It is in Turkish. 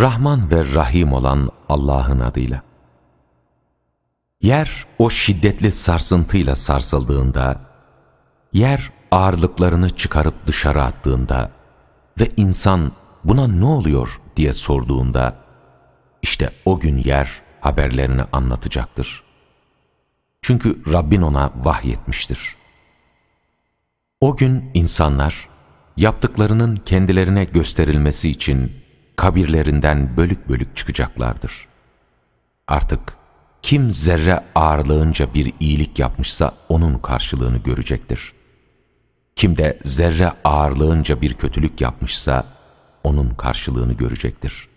Rahman ve Rahim olan Allah'ın adıyla. Yer o şiddetli sarsıntıyla sarsıldığında, yer ağırlıklarını çıkarıp dışarı attığında ve insan buna ne oluyor diye sorduğunda, işte o gün yer haberlerini anlatacaktır. Çünkü Rabbin ona vahyetmiştir. O gün insanlar yaptıklarının kendilerine gösterilmesi için kabirlerinden bölük bölük çıkacaklardır. Artık kim zerre ağırlığınca bir iyilik yapmışsa onun karşılığını görecektir. Kim de zerre ağırlığınca bir kötülük yapmışsa onun karşılığını görecektir.''